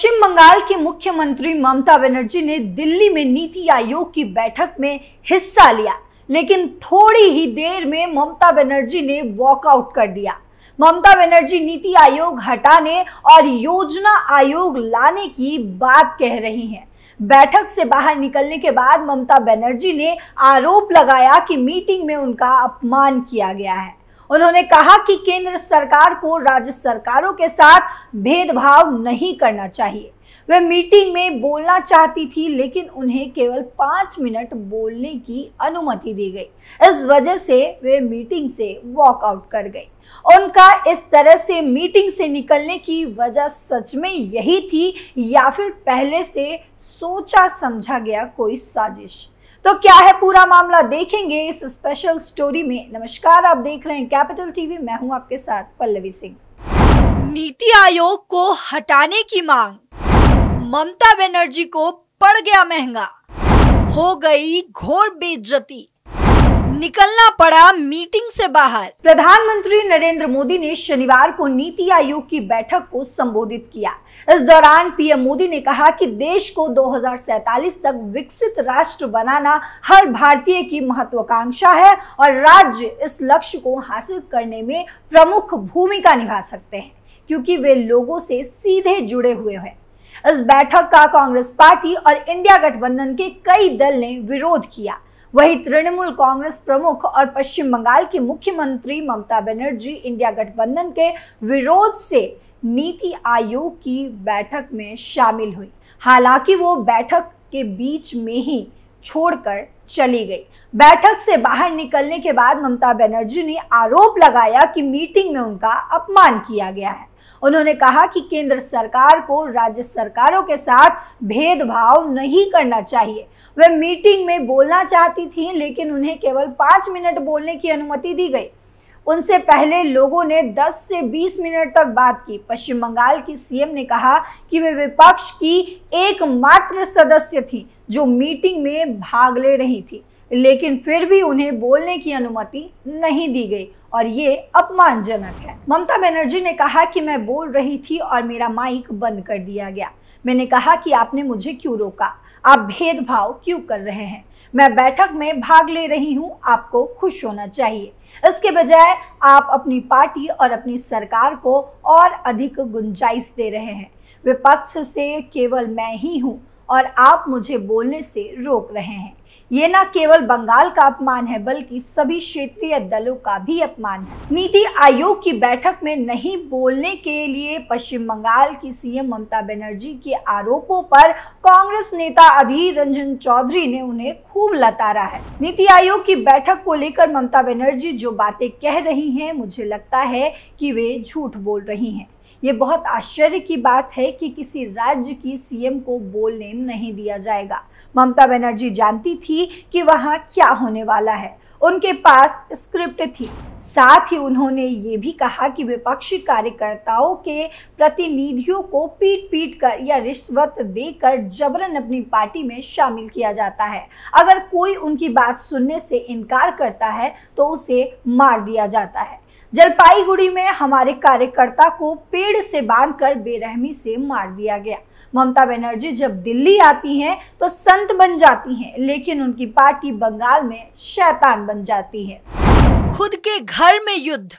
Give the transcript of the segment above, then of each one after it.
पश्चिम बंगाल की मुख्यमंत्री ममता बनर्जी ने दिल्ली में नीति आयोग की बैठक में हिस्सा लिया लेकिन थोड़ी ही देर में ममता बनर्जी ने वॉकआउट कर दिया ममता बनर्जी नीति आयोग हटाने और योजना आयोग लाने की बात कह रही हैं बैठक से बाहर निकलने के बाद ममता बनर्जी ने आरोप लगाया कि मीटिंग में उनका अपमान किया गया है उन्होंने कहा कि केंद्र सरकार को राज्य सरकारों के साथ भेदभाव नहीं करना चाहिए वे मीटिंग में बोलना चाहती थी लेकिन उन्हें केवल पांच मिनट बोलने की अनुमति दी गई इस वजह से वे मीटिंग से वॉकआउट कर गई उनका इस तरह से मीटिंग से निकलने की वजह सच में यही थी या फिर पहले से सोचा समझा गया कोई साजिश तो क्या है पूरा मामला देखेंगे इस स्पेशल स्टोरी में नमस्कार आप देख रहे हैं कैपिटल टीवी मैं हूं आपके साथ पल्लवी सिंह नीति आयोग को हटाने की मांग ममता बनर्जी को पड़ गया महंगा हो गई घोर बेइज्जती निकलना पड़ा मीटिंग से बाहर प्रधानमंत्री नरेंद्र मोदी ने शनिवार को नीति आयोग की बैठक को संबोधित किया इस दौरान पीएम मोदी ने कहा कि देश को 2047 तक विकसित राष्ट्र बनाना हर भारतीय की महत्वाकांक्षा है और राज्य इस लक्ष्य को हासिल करने में प्रमुख भूमिका निभा सकते हैं क्योंकि वे लोगों से सीधे जुड़े हुए हैं इस बैठक का कांग्रेस पार्टी और इंडिया गठबंधन के कई दल ने विरोध किया वहीं तृणमूल कांग्रेस प्रमुख और पश्चिम बंगाल की मुख्यमंत्री ममता बनर्जी इंडिया गठबंधन के विरोध से नीति आयोग की बैठक में शामिल हुई हालांकि वो बैठक के बीच में ही छोड़कर चली गई बैठक से बाहर निकलने के बाद ममता बनर्जी ने आरोप लगाया कि मीटिंग में उनका अपमान किया गया है उन्होंने कहा कि केंद्र सरकार को राज्य सरकारों के साथ भेदभाव नहीं करना चाहिए वे मीटिंग में बोलना चाहती थी लेकिन उन्हें केवल पाँच मिनट बोलने की अनुमति दी गई उनसे पहले लोगों ने 10 से 20 मिनट तक बात की पश्चिम बंगाल की सीएम ने कहा कि वे विपक्ष की एकमात्र सदस्य थी जो मीटिंग में भाग ले रही थी लेकिन फिर भी उन्हें बोलने की अनुमति नहीं दी गई और ये अपमानजनक है ममता बनर्जी ने कहा कि मैं बोल रही थी और मेरा माइक बंद कर दिया गया मैंने कहा कि आपने मुझे क्यों रोका आप भेदभाव क्यों कर रहे हैं मैं बैठक में भाग ले रही हूं आपको खुश होना चाहिए इसके बजाय आप अपनी पार्टी और अपनी सरकार को और अधिक गुंजाइश दे रहे हैं विपक्ष से केवल मैं ही हूं और आप मुझे बोलने से रोक रहे हैं ये न केवल बंगाल का अपमान है बल्कि सभी क्षेत्रीय दलों का भी अपमान है नीति आयोग की बैठक में नहीं बोलने के लिए पश्चिम बंगाल की सीएम ममता बनर्जी के आरोपों पर कांग्रेस नेता अधीर रंजन चौधरी ने उन्हें खूब लतारा है नीति आयोग की बैठक को लेकर ममता बनर्जी जो बातें कह रही हैं मुझे लगता है कि वे झूठ बोल रही हैं ये बहुत आश्चर्य की बात है कि किसी राज्य की सीएम को बोलने नहीं दिया जाएगा ममता बनर्जी जानती थी कि वहाँ क्या होने वाला है उनके पास स्क्रिप्ट थी साथ ही उन्होंने ये भी कहा कि विपक्षी कार्यकर्ताओं के प्रतिनिधियों को पीट पीट कर या रिश्वत देकर जबरन अपनी पार्टी में शामिल किया जाता है अगर कोई उनकी बात सुनने से इनकार करता है तो उसे मार दिया जाता है जलपाईगुड़ी में हमारे कार्यकर्ता को पेड़ से बांधकर बेरहमी से मार दिया गया ममता बनर्जी जब दिल्ली आती हैं तो संत बन जाती हैं लेकिन उनकी पार्टी बंगाल में शैतान बन जाती है खुद के घर में युद्ध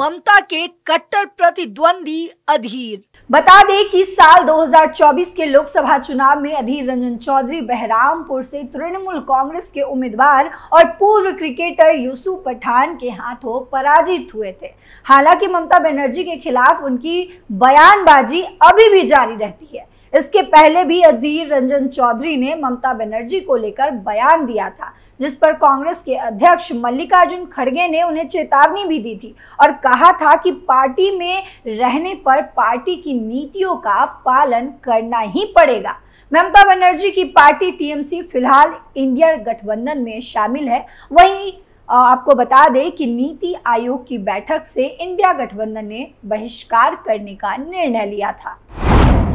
ममता के कट्टर प्रतिद्वंदी अधीर बता दें कि साल 2024 के लोकसभा चुनाव में अधीर रंजन चौधरी बहरामपुर से तृणमूल कांग्रेस के उम्मीदवार और पूर्व क्रिकेटर यूसुफ पठान के हाथों पराजित हुए थे हालांकि ममता बनर्जी के खिलाफ उनकी बयानबाजी अभी भी जारी रहती इसके पहले भी अधीर रंजन चौधरी ने ममता बनर्जी को लेकर बयान दिया था जिस पर कांग्रेस के अध्यक्ष मल्लिकार्जुन खड़गे ने उन्हें चेतावनी भी दी थी और कहा था कि पार्टी में रहने पर पार्टी की नीतियों का पालन करना ही पड़ेगा ममता बनर्जी की पार्टी टीएमसी फिलहाल इंडिया गठबंधन में शामिल है वहीं आपको बता दें कि नीति आयोग की बैठक से इंडिया गठबंधन ने बहिष्कार करने का निर्णय लिया था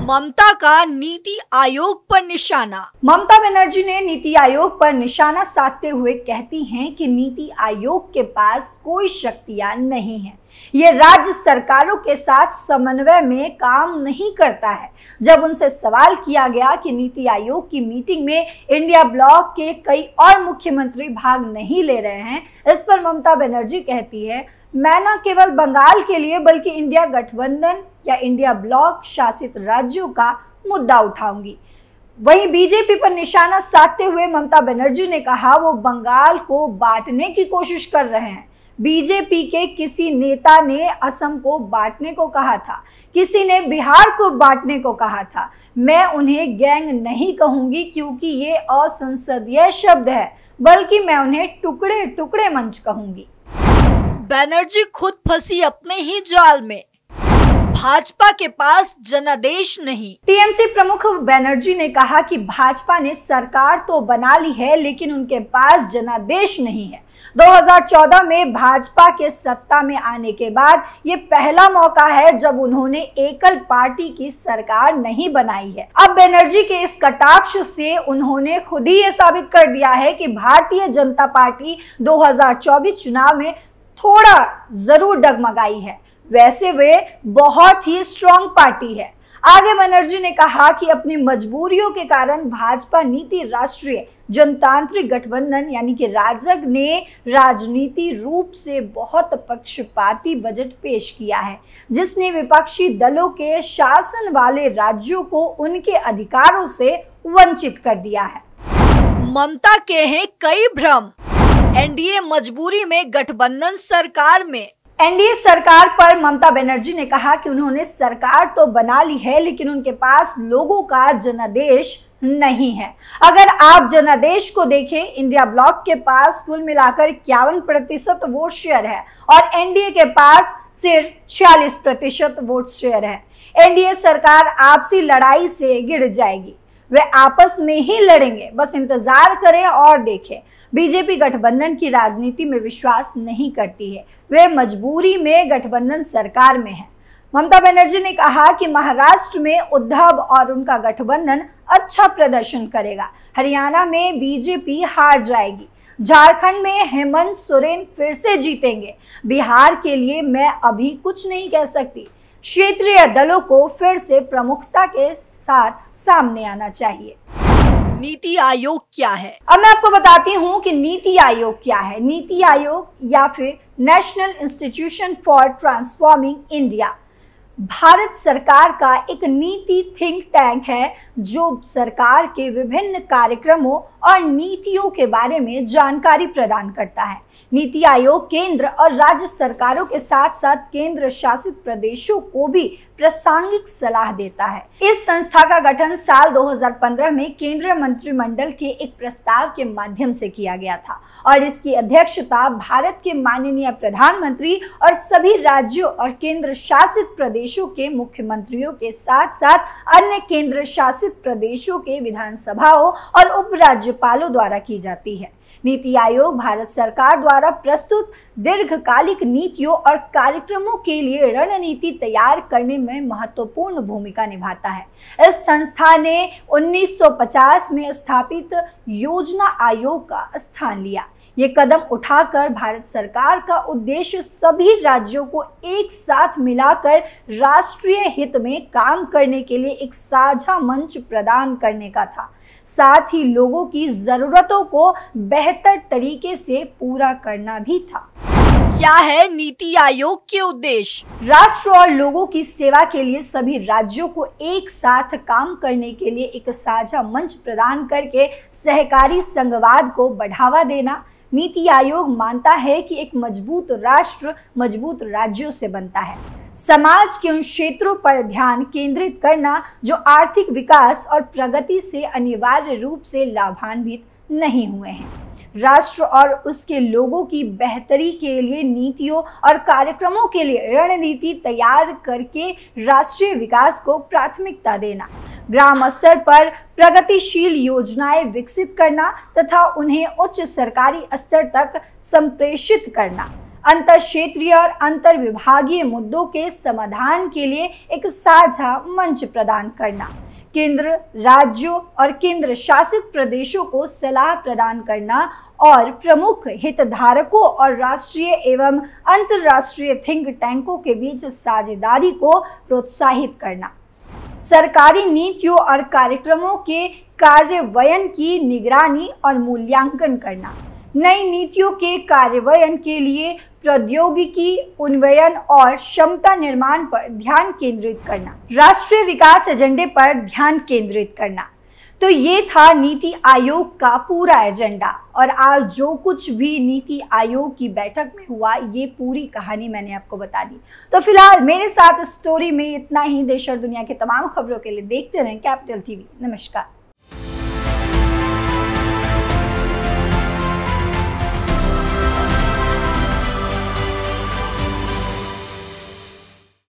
ममता का नीति आयोग पर निशाना ममता बनर्जी ने नीति आयोग पर निशाना साधते हुए कहती हैं कि नीति आयोग के पास कोई शक्तियां नहीं है ये राज्य सरकारों के साथ समन्वय में काम नहीं करता है जब उनसे सवाल किया गया कि नीति आयोग की मीटिंग में इंडिया ब्लॉक के कई और मुख्यमंत्री भाग नहीं ले रहे हैं इस पर ममता बनर्जी कहती है मैं न केवल बंगाल के लिए बल्कि इंडिया गठबंधन या इंडिया ब्लॉक शासित राज्यों का मुद्दा उठाऊंगी वहीं बीजेपी पर निशाना साधते हुए ममता बनर्जी ने कहा वो बंगाल को बांटने की कोशिश कर रहे हैं बीजेपी के किसी नेता ने असम को बांटने को कहा था किसी ने बिहार को बांटने को कहा था मैं उन्हें गैंग नहीं कहूंगी क्योंकि ये असंसदीय शब्द है बल्कि मैं उन्हें टुकड़े टुकड़े मंच कहूंगी बैनर्जी खुद फंसी अपने ही जाल में भाजपा के पास जनादेश नहीं टीएमसी प्रमुख बैनर्जी ने कहा कि भाजपा ने सरकार तो बना ली है लेकिन उनके पास जनादेश नहीं है 2014 में भाजपा के सत्ता में आने के बाद ये पहला मौका है जब उन्होंने एकल पार्टी की सरकार नहीं बनाई है अब बनर्जी के इस कटाक्ष से उन्होंने खुद ही ये साबित कर दिया है कि भारतीय जनता पार्टी 2024 चुनाव में थोड़ा जरूर डगमगाई है वैसे वे बहुत ही स्ट्रांग पार्टी है आगे बनर्जी ने कहा कि अपनी मजबूरियों के कारण भाजपा नीति राष्ट्रीय जनतांत्रिक गठबंधन यानी कि राजग ने राजनीति रूप से बहुत पक्षपाती बजट पेश किया है जिसने विपक्षी दलों के शासन वाले राज्यों को उनके अधिकारों से वंचित कर दिया है ममता के हैं कई भ्रम एनडीए मजबूरी में गठबंधन सरकार में एनडीए सरकार पर ममता बनर्जी ने कहा कि उन्होंने सरकार तो बना ली है लेकिन उनके पास लोगों का जनादेश नहीं है अगर आप जनादेश को देखें इंडिया ब्लॉक के पास कुल मिलाकर इक्यावन प्रतिशत वोट शेयर है और एनडीए के पास सिर्फ छियालीस प्रतिशत वोट शेयर है एनडीए सरकार आपसी लड़ाई से गिर जाएगी वे आपस में ही लड़ेंगे बस इंतजार करें और देखें बीजेपी गठबंधन की राजनीति में विश्वास नहीं करती है वे मजबूरी में गठबंधन सरकार में है ममता बनर्जी ने कहा कि महाराष्ट्र में उद्धव और उनका गठबंधन अच्छा प्रदर्शन करेगा हरियाणा में बीजेपी हार जाएगी झारखंड में हेमंत सोरेन फिर से जीतेंगे बिहार के लिए मैं अभी कुछ नहीं कह सकती क्षेत्रीय दलों को फिर से प्रमुखता के साथ सामने आना चाहिए नीति आयोग क्या है अब मैं आपको बताती हूँ कि नीति आयोग क्या है नीति आयोग या फिर national institution for transforming India Bharat सरकार का एक नीति थिंक टैंक है जो सरकार के विभिन्न कार्यक्रमों और नीतियों के बारे में जानकारी प्रदान करता है नीति आयोग केंद्र और राज्य सरकारों के साथ साथ केंद्र शासित प्रदेशों को भी प्रासंगिक सलाह देता है इस संस्था का गठन साल 2015 में केंद्रीय मंत्रिमंडल के एक प्रस्ताव के माध्यम से किया गया था और इसकी अध्यक्षता भारत के माननीय प्रधानमंत्री और सभी राज्यों और केंद्र शासित प्रदेशों के मुख्यमंत्रियों के साथ साथ अन्य केंद्र शासित प्रदेशों के विधानसभाओं और उप राज्यपालों द्वारा की जाती है नीति आयोग भारत सरकार द्वारा प्रस्तुत दीर्घकालिक नीतियों और कार्यक्रमों के लिए रणनीति तैयार करने में महत्वपूर्ण भूमिका निभाता है इस संस्था ने 1950 में स्थापित योजना आयोग का स्थान लिया ये कदम उठाकर भारत सरकार का उद्देश्य सभी राज्यों को एक साथ मिलाकर राष्ट्रीय हित में काम करने के लिए एक साझा मंच प्रदान करने का था साथ ही लोगों की ज़रूरतों को बेहतर तरीके से पूरा करना भी था क्या है नीति आयोग के उद्देश्य राष्ट्र और लोगों की सेवा के लिए सभी राज्यों को एक साथ काम करने के लिए एक साझा मंच प्रदान करके सहकारी संघवाद को बढ़ावा देना नीति आयोग मानता है कि एक मजबूत राष्ट्र मजबूत राज्यों से बनता है समाज के उन क्षेत्रों पर ध्यान केंद्रित करना जो आर्थिक विकास और प्रगति से अनिवार्य रूप से लाभान्वित नहीं हुए हैं राष्ट्र और उसके लोगों की बेहतरी के लिए नीतियों और कार्यक्रमों के लिए रणनीति तैयार करके राष्ट्रीय विकास को प्राथमिकता देना ग्राम स्तर पर प्रगतिशील योजनाएं विकसित करना तथा उन्हें उच्च सरकारी स्तर तक संप्रेषित करना अंतर क्षेत्रीय और अंतर विभागीय मुद्दों के समाधान के लिए एक साझा मंच प्रदान करना केंद्र राज्यों और केंद्र शासित प्रदेशों को सलाह प्रदान करना और प्रमुख हितधारकों और राष्ट्रीय एवं अंतर्राष्ट्रीय थिंक टैंकों के बीच साझेदारी को प्रोत्साहित करना सरकारी नीतियों और कार्यक्रमों के कार्यवयन की निगरानी और मूल्यांकन करना नई नीतियों के कार्यवयन के लिए प्रौद्योगिकी उन्वयन और क्षमता निर्माण पर ध्यान केंद्रित करना राष्ट्रीय विकास एजेंडे पर ध्यान केंद्रित करना तो ये था नीति आयोग का पूरा एजेंडा और आज जो कुछ भी नीति आयोग की बैठक में हुआ ये पूरी कहानी मैंने आपको बता दी तो फिलहाल मेरे साथ स्टोरी में इतना ही देश और दुनिया की तमाम खबरों के लिए देखते रहें कैपिटल टीवी नमस्कार